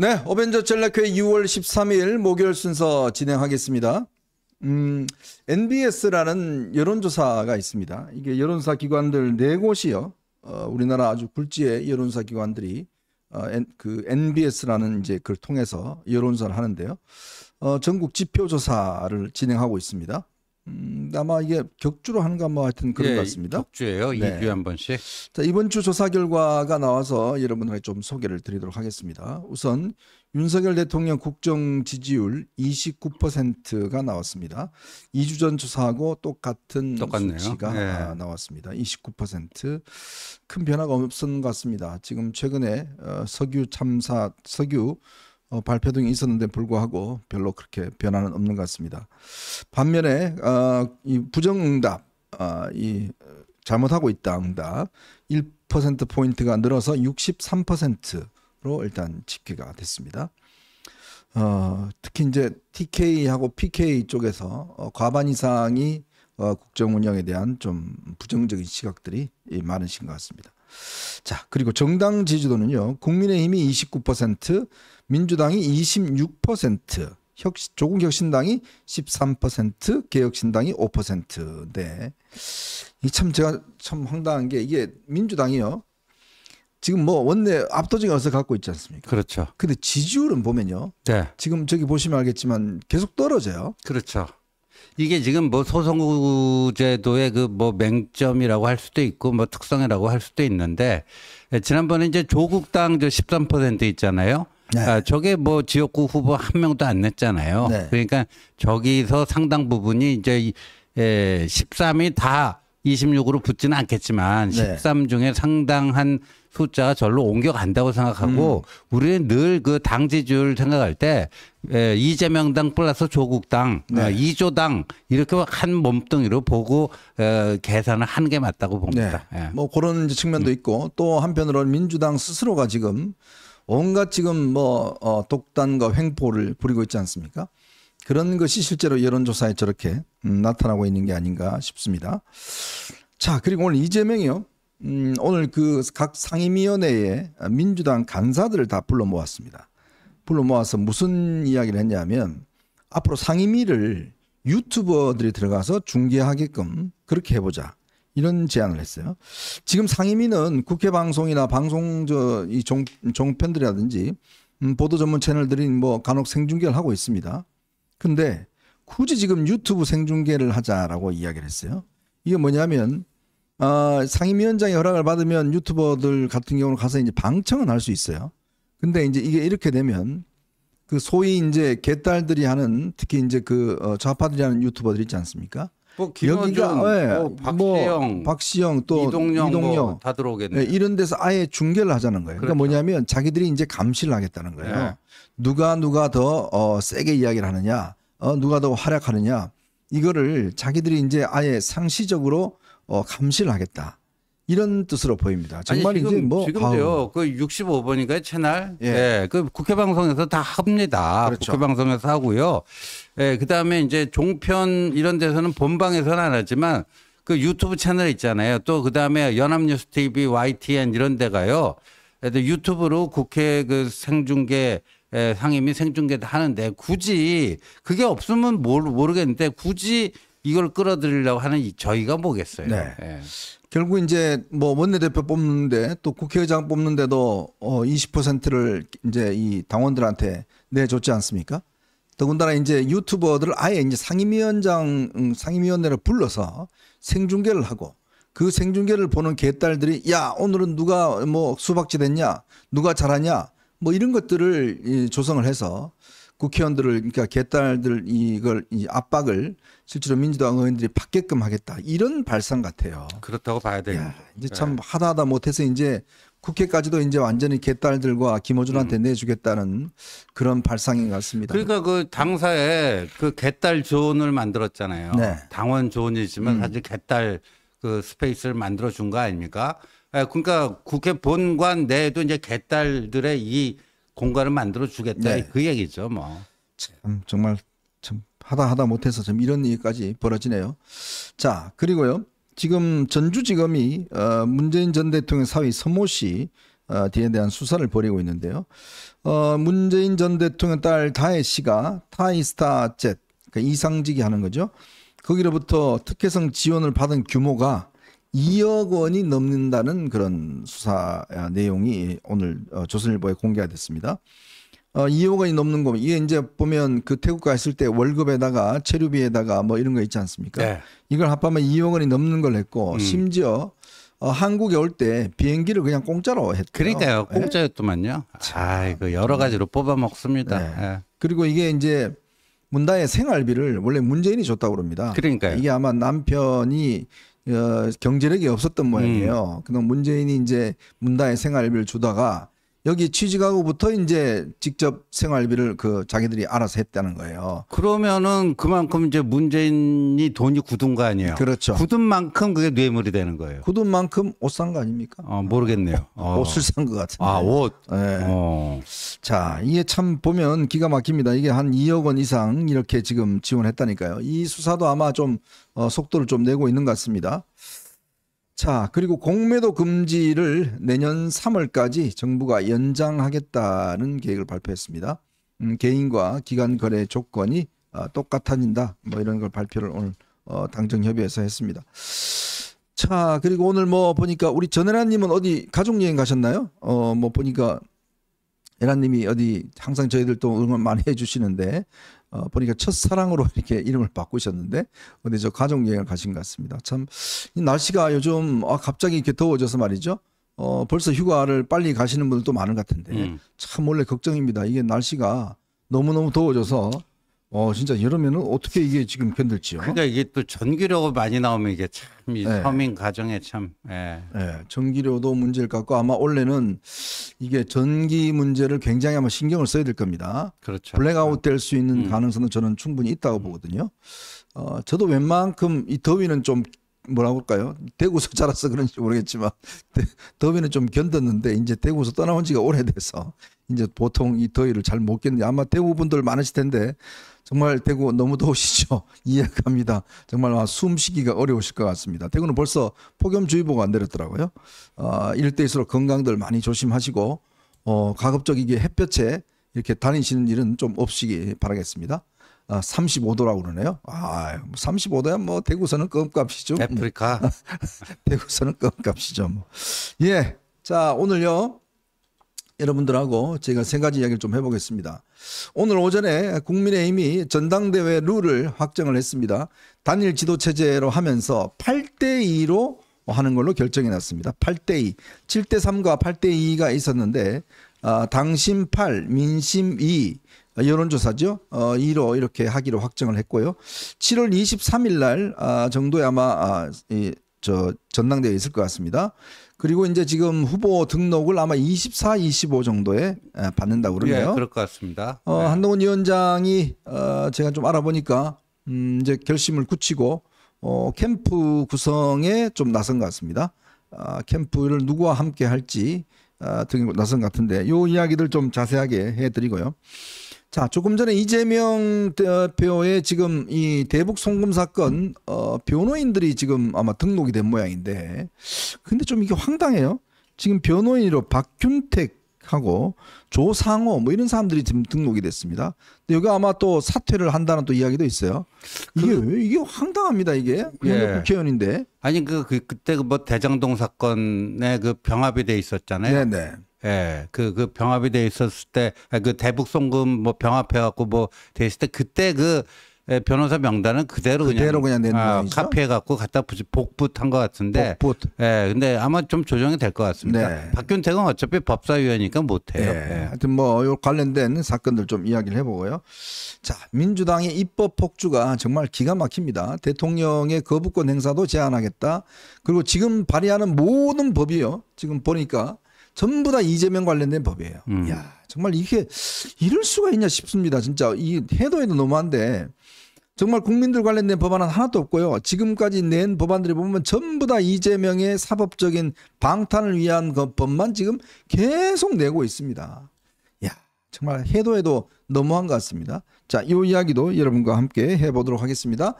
네, 어벤져 전략회 6월 13일 목요일 순서 진행하겠습니다. 음, NBS라는 여론조사가 있습니다. 이게 여론사 기관들 네 곳이요. 어, 우리나라 아주 굴지의 여론사 기관들이 어, N, 그 NBS라는 이제 그걸 통해서 여론사를 하는데요. 어, 전국 지표조사를 진행하고 있습니다. 음, 아마 이게 격주로 하는가 뭐 하여튼 그런 예, 것 같습니다. 격주예요. 2주에 한 번씩. 자, 이번 주 조사 결과가 나와서 여러분들에게 좀 소개를 드리도록 하겠습니다. 우선 윤석열 대통령 국정 지지율 29%가 나왔습니다. 2주 전 조사하고 똑같은 똑같네요. 수치가 예. 아, 나왔습니다. 29%큰 변화가 없었던것 같습니다. 지금 최근에 어, 석유 참사 석유 어, 발표 등이 있었는데 불구하고 별로 그렇게 변화는 없는 것 같습니다. 반면에 어, 이 부정응답, 어, 이 잘못하고 있다 응답 1% 포인트가 늘어서 63%로 일단 집계가 됐습니다. 어, 특히 이제 TK하고 PK 쪽에서 어, 과반 이상이 어, 국정 운영에 대한 좀 부정적인 시각들이 많으신 것 같습니다. 자, 그리고 정당 지지도는요. 국민의힘이 29%, 민주당이 26%, 혁, 조국혁신당이 13%, 개혁신당이 5%인데 이참 제가 참 황당한 게 이게 민주당이요. 지금 뭐 원내 압도적인 어서 갖고 있지 않습니까? 그렇죠. 근데 지지율은 보면요. 네. 지금 저기 보시면 알겠지만 계속 떨어져요. 그렇죠. 이게 지금 뭐 소송제도의 그 뭐 맹점이라고 할 수도 있고 뭐 특성이라고 할 수도 있는데 예, 지난번에 이제 조국당 저13% 있잖아요. 네. 아, 저게 뭐 지역구 후보 한 명도 안 냈잖아요. 네. 그러니까 저기서 상당 부분이 이제 예, 13이 다 26으로 붙지는 않겠지만 네. 13 중에 상당한 숫자가 절로 옮겨간다고 생각하고 음. 우리는 늘 그당 지지율 생각할 때 예, 이재명당 플러스 조국당 네. 아, 이조당 이렇게 한 몸뚱이로 보고 에, 어, 계산을 한 게 맞다고 봅니다. 네. 예. 뭐 그런 측면도 음. 있고 또 한편으로는 민주당 스스로가 지금 온갖 지금 뭐 어, 독단과 횡포를 부리고 있지 않습니까? 그런 것이 실제로 여론조사에 저렇게 음, 나타나고 있는 게 아닌가 싶습니다. 자, 그리고 오늘 이재명이요. 음, 오늘 그 각 상임위원회에 민주당 간사들을 다 불러 모았습니다. 불러 모아서 무슨 이야기를 했냐면 앞으로 상임위를 유튜버들이 들어가서 중계하게끔 그렇게 해보자. 이런 제안을 했어요. 지금 상임위는 국회 방송이나 방송 저이 종편들이라든지 음, 보도 전문 채널들이 뭐 간혹 생중계를 하고 있습니다. 근데 굳이 지금 유튜브 생중계를 하자라고 이야기를 했어요. 이게 뭐냐면 어, 상임위원장의 허락을 받으면 유튜버들 같은 경우는 가서 이제 방청은 할 수 있어요. 근데 이제 이게 이렇게 되면 그 소위 이제 개딸들이 하는 특히 이제 그 어, 좌파들이 하는 유튜버들 있지 않습니까? 뭐 김어준, 여기가 뭐, 예, 뭐 박시영, 뭐 박시영 또 이동영, 뭐 이동영 다 들어오겠네. 네, 예, 이런 데서 아예 중계를 하자는 거예요. 그러니까 그렇죠. 그러니까 뭐냐면 자기들이 이제 감시를 하겠다는 거예요. 네. 누가 누가 더 어, 세게 이야기를 하느냐, 어, 누가 더 활약하느냐 이거를 자기들이 이제 아예 상시적으로 어, 감시를 하겠다. 이런 뜻으로 보입니다. 정말 아니, 지금, 이제 뭐 지금도요. 아우. 그 65번인가 채널 예. 예. 그 국회 방송에서 다 합니다. 그렇죠. 국회 방송에서 하고요. 예. 그다음에 이제 종편 이런 데서는 본방에서는 안 하지만 그 유튜브 채널 있잖아요. 또 그다음에 연합뉴스 TV, YTN 이런 데가요. 유튜브로 국회 그 생중계 예, 상임위 생중계도 하는데 굳이 그게 없으면 모 모르겠는데 굳이 이걸 끌어들이려고 하는 저희가 뭐겠어요. 네. 예. 결국 이제 뭐 원내대표 뽑는데 또 국회의장 뽑는데도 어 20%를 이제 이 당원들한테 내줬지 않습니까? 더군다나 이제 유튜버들을 아예 이제 상임위원장 음, 상임위원회를 불러서 생중계를 하고 그 생중계를 보는 개딸들이 야 오늘은 누가 뭐 수박지 됐냐 누가 잘하냐 뭐 이런 것들을 조성을 해서 국회의원들을 그러니까 개딸들 이걸 이 압박을 실제로 민주당 의원들이 받게끔 하겠다 이런 발상 같아요. 그렇다고 봐야 돼요. 이제 네. 참 네. 하다하다 못해서 이제 국회까지도 이제 완전히 개딸들과 김호준한테 음. 내주겠다는 그런 발상인 것 같습니다. 그러니까 그 당사에 그 개딸 언을 만들었잖아요. 네. 당원 조언이지만 음. 사실 개딸 그 스페이스를 만들어 준 거 아닙니까? 예, 그러니까 국회 본관 내에도 이제 개딸들의 이 공간을 만들어 주겠다 네. 그 얘기죠 뭐. 참 정말 참 하다 하다 못해서 좀 이런 일까지 벌어지네요. 자 그리고요 지금 전주지검이 어, 문재인 전 대통령 사위 서모 씨 어, 뒤에 대한 수사를 벌이고 있는데요. 어, 문재인 전 대통령 딸 다혜 씨가 타이스타 젯 그러니까 이상직이 하는 거죠. 거기로부터 특혜성 지원을 받은 규모가 2억 원이 넘는다는 그런 수사 아, 내용이 오늘 어, 조선일보에 공개가 됐습니다. 어, 2억 원이 넘는 거면 이게 이제 보면 그 태국 갔을 때 월급에다가 체류비에다가 뭐 이런 거 있지 않습니까? 네. 이걸 합하면 2억 원이 넘는 걸 했고 음. 심지어 어, 한국에 올 때 비행기를 그냥 공짜로 했죠. 그러니까요. 예? 공짜였더만요. 네. 아이고 여러 가지로 뽑아 먹습니다. 네. 네. 그리고 이게 이제 문다의 생활비를 원래 문재인이 줬다고 그럽니다. 그러니까요. 이게 아마 남편이 어, 경제력이 없었던 모양이에요. 음. 그동안 문재인이 이제 문단의 생활비를 주다가 여기 취직하고부터 이제 직접 생활비를 그 자기들이 알아서 했다는 거예요. 그러면은 그만큼 이제 문재인이 돈이 굳은 거 아니에요? 그렇죠. 굳은 만큼 그게 뇌물이 되는 거예요. 굳은 만큼 옷 산 거 아닙니까? 어, 모르겠네요. 어. 옷을 산 것 같은데. 아, 옷. 네. 어. 자, 이게 참 보면 기가 막힙니다. 이게 한 2억 원 이상 이렇게 지금 지원했다니까요. 이 수사도 아마 좀 어, 속도를 좀 내고 있는 것 같습니다. 자, 그리고 공매도 금지를 내년 3월까지 정부가 연장하겠다는 계획을 발표했습니다. 음, 개인과 기관 거래 조건이 어, 똑같아진다. 뭐 이런 걸 발표를 오늘 어, 당정 협의회에서 했습니다. 자, 그리고 오늘 뭐 보니까 우리 전혜란 님은 어디 가족 여행 가셨나요? 어, 뭐 보니까 에란님이 어디 항상 저희들 또 응원 많이 해주시는데 어, 보니까 첫사랑으로 이렇게 이름을 바꾸셨는데 어디 저 가족 여행을 가신 것 같습니다. 참 날씨가 요즘 아, 갑자기 이렇게 더워져서 말이죠. 어, 벌써 휴가를 빨리 가시는 분들도 많은 것 같은데 음. 참 원래 걱정입니다. 이게 날씨가 너무너무 더워져서 어 진짜 이러면은 어떻게 이게 지금 견딜지요? 그러니까 이게 또 전기료가 많이 나오면 이게 참이 네. 예. 서민 가정에 참. 예. 네, 전기료도 문제일 것 같고 아마 원래는 이게 전기 문제를 굉장히 아마 신경을 써야 될 겁니다. 그렇죠. 블랙아웃 될 수 있는 음. 가능성은 저는 충분히 있다고 보거든요. 어 저도 웬만큼 이 더위는 좀 뭐라고 할까요? 대구서 자라서 그런지 모르겠지만 더위는 좀 견뎠는데 이제 대구서 떠나온 지가 오래돼서 이제 보통 이 더위를 잘 못 견디. 아마 대구 분들 많으실 텐데 정말 대구 너무 더우시죠? 이해합니다 정말 숨쉬기가 어려우실 것 같습니다. 대구는 벌써 폭염주의보가 안 내렸더라고요. 아, 일대일수록 건강들 많이 조심하시고 어, 가급적이게 햇볕에 이렇게 다니시는 일은 좀 없시기 바라겠습니다. 35도라고 아, 그러네요. 아, 35도야 뭐, 뭐 대구서는 껌값이죠. 아프리카. 음. 대구서는 껌값이죠. 뭐. 예. 자, 오늘요. 여러분들하고 제가 세 가지 이야기를 좀 해보겠습니다. 오늘 오전에 국민의힘이 전당대회 룰을 확정을 했습니다. 단일 지도체제로 하면서 8대2로 하는 걸로 결정이 났습니다. 8대2. 7대3과 8대2가 있었는데, 아, 당심 8, 민심 2, 아, 여론조사죠. 어, 2로 이렇게 하기로 확정을 했고요. 7월 23일 날 아, 정도에 아마 아, 이, 저 전당대회 있을 것 같습니다. 그리고 이제 지금 후보 등록을 아마 24, 25 정도에 아, 받는다고 그러네요. 예, 그럴 것 같습니다. 어, 네. 한동훈 위원장이 어, 제가 좀 알아보니까 음, 이제 결심을 굳히고 어, 캠프 구성에 좀 나선 것 같습니다. 아, 캠프를 누구와 함께 할지 아, 등이 나선 것 같은데 요 이야기들 좀 자세하게 해드리고요. 자, 조금 전에 이재명 어, 대표의 지금 이 대북 송금 사건 어 변호인들이 지금 아마 등록이 된 모양인데 근데 좀 이게 황당해요. 지금 변호인으로 박균택하고 조상호 뭐 이런 사람들이 지금 등록이 됐습니다. 근데 여기 아마 또 사퇴를 한다는 또 이야기도 있어요. 이게 그, 이게 황당합니다 이게 예. 국회의원인데. 아니 그, 그 그때 그 뭐 대장동 사건에 그 병합이 돼 있었잖아요. 네네. 예, 그, 그 병합이 돼 있었을 때, 아, 그 대북송금 뭐 병합해갖고 뭐됐을때 그때 그 예, 변호사 명단은 그대로, 그대로 그냥, 그냥 아, 카피해갖고 갖다 붙이 복붙한 것 같은데. 복붙. 예, 근데 아마 좀 조정이 될 것 같습니다. 네. 박균택가 어차피 법사위원이니까 못해요. 네. 예. 하여튼 뭐요 관련된 사건들 좀 이야기를 해보고요. 자, 민주당의 입법 폭주가 정말 기가 막힙니다. 대통령의 거부권 행사도 제한하겠다. 그리고 지금 발의하는 모든 법이요. 지금 보니까 전부 다 이재명 관련된 법이에요. 음. 야 정말 이게 이럴 수가 있냐 싶습니다. 진짜 이 해도 해도 너무한데 정말 국민들 관련된 법안은 하나도 없고요. 지금까지 낸 법안들이 보면 전부 다 이재명의 사법적인 방탄을 위한 그 법만 지금 계속 내고 있습니다. 야 정말 해도 해도 너무한 것 같습니다. 자, 이 이야기도 여러분과 함께 해보도록 하겠습니다.